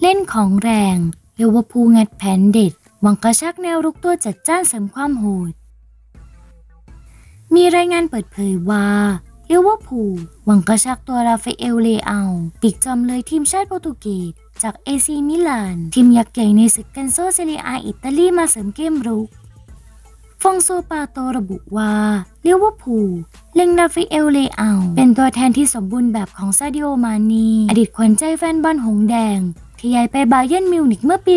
เล่นของแรงเยาวภูงัดแผนเด็ดหวังกระชักแนวรุกตัวจัดจ้านเสริมความโหด มีรายงานเปิดเผยว่าเยาวภูหวังกระชักตัวราฟาเอลเลอาปิกจอมเลยทีมชาติโปรตุเกส จากเอซีมิลาน ทีมยักษ์ใหญ่ในศึกกันโซเซเรียอิตาลีมาเสริมเกมรุกฟองโซปาโตระบุว่าเลียววู่เล็งนาฟิเอล เลอา เป็นตัวแทนที่สมบูรณ์แบบของซาดิโอ มานีอดีตขวัญใจแฟนบอลหงแดง ที่ย้ายไปบาเยนมิวนิกเมื่อปี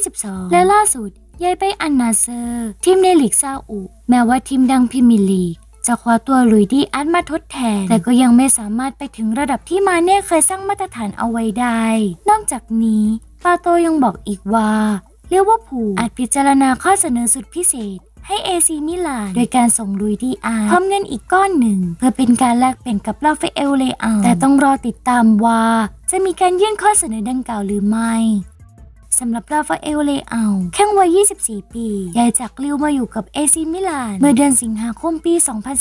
2022 และล่าสุดย้ายไปอันนาเซอร์ทีมในลีกซาอุแม้ว่าทีมดังพิมิลีกจะคว้าตัวลุยดีอัดตมาทดแทน แต่ก็ยังไม่สามารถไปถึงระดับที่มาเน่เคยสร้างมาตรฐานเอาไว้ได้ นอกจากนี้ ปาโตยังบอกอีกว่าเรียวว่าผูอาจพิจารณาข้อเสนอสุดพิเศษให้เอซีมิลานโดยการส่งลุยดีอาร์พร้อมเงินอีกก้อนหนึ่ง เพื่อเป็นการแลกเป็นกับลาฟฟเอลเลอาแต่ต้องรอติดตามว่า จะมีการยื่นข้อเสนอดังกล่าวหรือไม่สำหรับราฟาเอลเลอาแข้งวัย 24 ปีย้ายจากลิวมาอยู่กับเอซิมิลานเมื่อเดือนสิงหาคมปี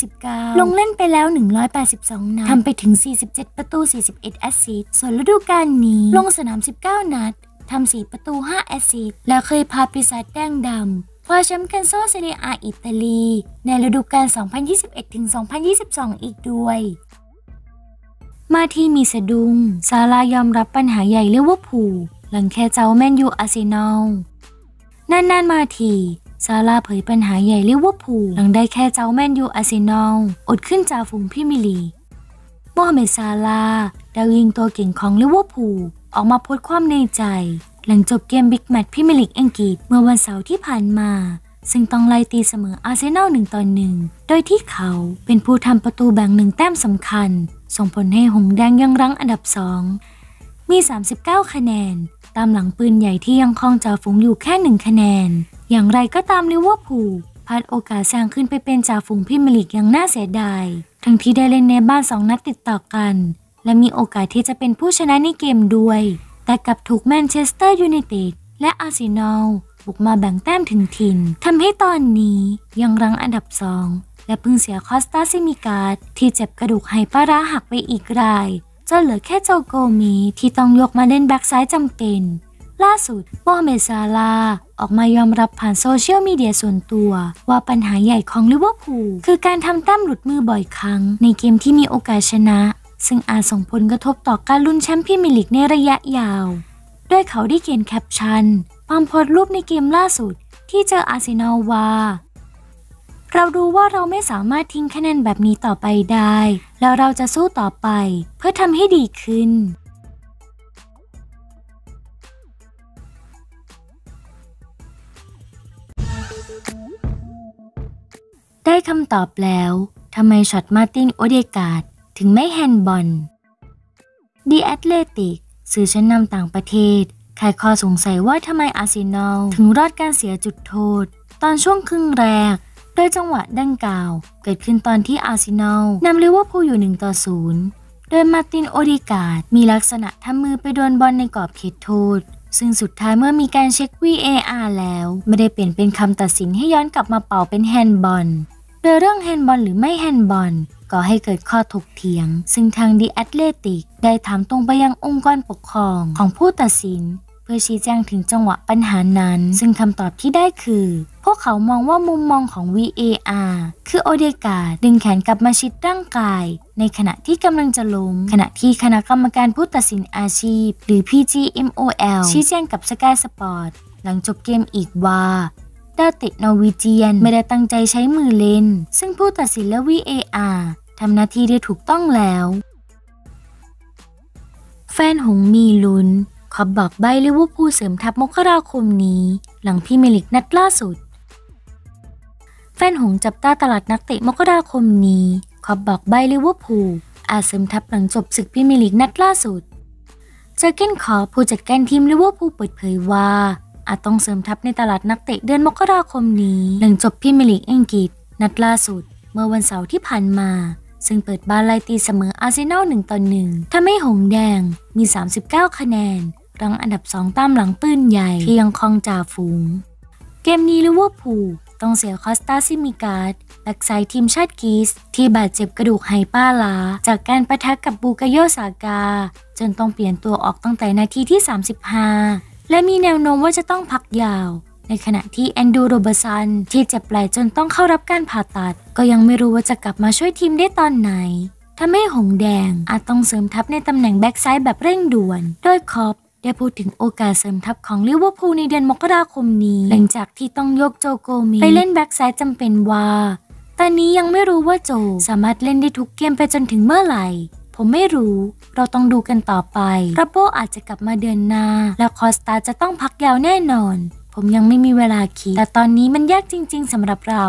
2019 ลงเล่นไปแล้ว 182 นัดทำไปถึง 47 ประตู 41แอสซิสต์ส่วนฤดูกาลนี้ ลงสนาม 19นัดทำ4ประตู5แอสซิสต์และเคยพาปีศาจแดงดำคว้าแชมป์คันโซเซเนอาอิตาลี ในฤดูกาล 2021-2022 อีกด้วย มาที่มีสะดุง ซาลายอมรับปัญหาใหญ่เรียกว่าผูหลังแค่เจ้าแมนยูอาร์เซนอลน่นนมาทีซาลาเผยปัญหาใหญ่ียกวอาผูหลังได้แค่เจ้าแมนยูอาร์เซนอลอดขึ้นจาาฝูงพิมิลีโมฮัมเหม็ดซาลา ดาวยิงตัวเก่งของียกวอาผูออกมาโพสต์ความในใจหลังจบเกมบิ๊กแมตช์พิมลิกอังกฤษเมื่อวันเสาร์ที่ผ่านมา ซึ่งต้องไล่ตีเสมออาร์เซนอลหนึ่งต่อหนึ่งโดยที่เขาเป็นผู้ทำประตูแบ่งหนึ่งแต้มสำคัญ ส่งผลให้หงแดงยังรั้งอันดับสองมี 39 คะแนน ตามหลังปืนใหญ่ที่ยังคลองจ่าฝูงอยู่แค่หนึ่งคะแนน อย่างไรก็ตามลิเวอร์พูลพลาดโอกาสแซงขึ้นไปเป็นจ่าฝูงพิมลิกอย่างน่าเสียดายทั้งที่ได้เล่นในบ้านสองนัดติดต่อกัน และมีโอกาสที่จะเป็นผู้ชนะในเกมด้วยแต่กลับถูกแมนเชสเตอร์ยูไนเต็ดและอาร์เซนอลบุกมาแบ่งแต้มถึงถิ่นทำให้ตอนนี้ยังรั้งอันดับสอง และเพิ่งเสียคอสตาซิมิกาดที่เจ็บกระดูกไหปาร้าหักไปอีกรายจนเหลือแค่เจ้าโกเมที่ต้องยกมาเล่นแบ็กซ้ายจำเป็น ล่าสุดโมเมซาลา ออกมายอมรับผ่านโซเชียลมีเดียส่วนตัว ว่าปัญหาใหญ่ของลิเวอร์พูลคือการทำแต้มหลุดมือบ่อยครั้ง ในเกมที่มีโอกาสชนะซึ่งอาจส่งผลกระทบต่อการลุ้นแชมป์พรีเมียร์ลีกในระยะยาว ด้วยเขาได้เขียนแคปชั่นตามโพสต์รูปในเกมล่าสุดที่เจออาร์เซนอลว่าเราดูว่าเราไม่สามารถทิ้งคะแนนแบบนี้ต่อไปได้ แล้วเราจะสู้ต่อไป เพื่อทำให้ดีขึ้น ได้คำตอบแล้วทำไมช็อตมาตินโอเดกาดถึงไม่แฮนด์บอล ดีแอตเลติก สื่อชั้นนำต่างประเทศไขข้อสงสัยว่าทำไมอาร์เซนอล ถึงรอดการเสียจุดโทษ ตอนช่วงครึ่งแรก โดยจังหวะดังกล่าว เกิดขึ้นตอนที่อาร์เซนอลนำลิเวอร์พูลอยู่1ต่อ0โดยมาตินโอดิกาดมีลักษณะทำมือไปโดนบอลในกรอบเขตโทษ ซึ่งสุดท้ายเมื่อมีการเช็ค VAR แล้ว ไม่ได้เปลี่ยนเป็นคำตัดสินให้ย้อนกลับมาเป่าเป็นแฮนด์บอลโดยเรื่องแฮนด์บอลหรือไม่แฮนด์บอลก่อให้เกิดข้อถกเถียง ซึ่งทางดีแอตเลติก ได้ถามตรงไปยังองค์กรปกครองของผู้ตัดสิน เพื่อชี้แจงถึงจังหวะปัญหานั้น ซึ่งคำตอบที่ได้คือ พวกเขามองว่ามุมมองของ VAR คือโอเดกาดึงแขนกลับมาชิดร่างกาย ในขณะที่กำลังจะล้มขณะที่คณะกรรมการผู้ตัดสินอาชีพ หรือ PGMOL ชี้แจงกับสกายสปอร์ตหลังจบเกมอีกว่าดาตินอร์วีเจียนไม่ได้ตั้งใจใช้มือเล่น ซึ่งผู้ตัดสินและ VAR ทำหน้าที่ได้ถูกต้องแล้ว แฟนหงมีลุ้นขอบบอกใบลิว์พูเสริมทัพมกราคมนี้ หลังพี่เมลิกนัดล่าสุด แฟนหงจับตาตลาดนักเตะมกราคมนี้ขอบบอกใบลิว์พูอาจเสริมทัพหลังจบศึกพี่เมลิกนัดล่าสุด เจอเก้นขอผู้จัดการทีมลิว์พูเปิดเผยว่า อาจต้องเสริมทัพในตลาดนักเตะเดือนมกราคมนี้หลังจบพี่เมลิกอังกฤษ นัดล่าสุด เมื่อวันเสาร์ที่ผ่านมาซึ่งเปิดบ้านไล่ตีเสมออาร์เซนอล1ต่อ1ทำให้หงแดง มี 39 คะแนน รั้งอันดับ 2ตามหลังปืนใหญ่ที่ยังคลองจ่าฝูง เกมนี้ลิเวอร์พูลต้องเสียคอสตาซิมิกาดแบ็กไซทีมชาติกีส ที่บาดเจ็บกระดูกไฮป้าลาจากการประทะกับบูกาโยสากา จนต้องเปลี่ยนตัวออกตั้งแต่นาทีที่ 35 และมีแนวโน้มว่าจะต้องพักยาวในขณะที่แอนดูโรเบอร์สันที่เจ็บไหล่จนต้องเข้ารับการผ่าตัด ก็ยังไม่รู้ว่าจะกลับมาช่วยทีมได้ตอนไหนทาให้หงแดงอาจต้องเสริมทัพในตำแหน่งแบ็กซ้ายแบบเร่งด่วนโดยคอปได้พูดถึงโอกาสเสริมทัพของลิเวอร์พูลในเดือนมกราคมนี้ หลังจากที่ต้องยกโจโกมีไปเล่นแบ็กซ้ายจำเป็นว่า ตอนนี้ยังไม่รู้ว่าโจ สามารถเล่นได้ทุกเกมไปจนถึงเมื่อไหร่ ผมไม่รู้ เราต้องดูกันต่อไปรับโบอาจจะกลับมาเดือนหน้า และคอสตาจะต้องพักยาวแน่นอนผมยังไม่มีเวลาคิด แต่ตอนนี้มันยากจริง ๆสำหรับเรา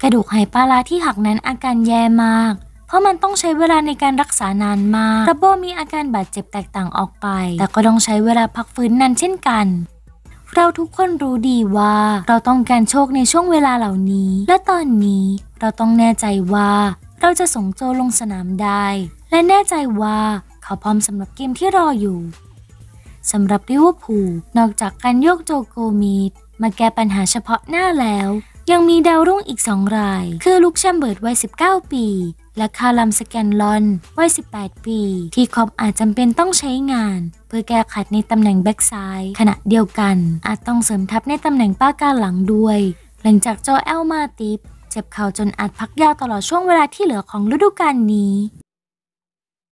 กระดูกไหปลาร้าที่หักนั้นอาการแย่มาก เพราะมันต้องใช้เวลาในการรักษานานมากระโบมีอาการบาดเจ็บแตกต่างออกไป แต่ก็ต้องใช้เวลาพักฟื้นนานเช่นกัน เราทุกคนรู้ดีว่า เราต้องการโชคในช่วงเวลาเหล่านี้ และตอนนี้เราต้องแน่ใจว่า เราจะส่งโจลงสนามได้ และแน่ใจว่าเขาพร้อมสำหรับเกมที่รออยู่สำหรับลิเวอร์พูลนอกจากการโยกโจโกมีดมาแก้ปัญหาเฉพาะหน้าแล้ว ยังมีดาวรุ่งอีกสองราย คือลุคแชมเบิร์ตวัย19 ปี และคาลัมสแกนลอนวัย18 ปี ที่คอบอาจจำเป็นต้องใช้งาน เพื่อแก้ขัดในตำแหน่งแบ็กซ้ายขณะเดียวกันอาจต้องเสริมทัพในตำแหน่งป้าการหลังด้วย หลังจากโจเอลมาติปเจ็บเข่าจนอาจพักยาวตลอดช่วงเวลาที่เหลือของฤดูกาลนี้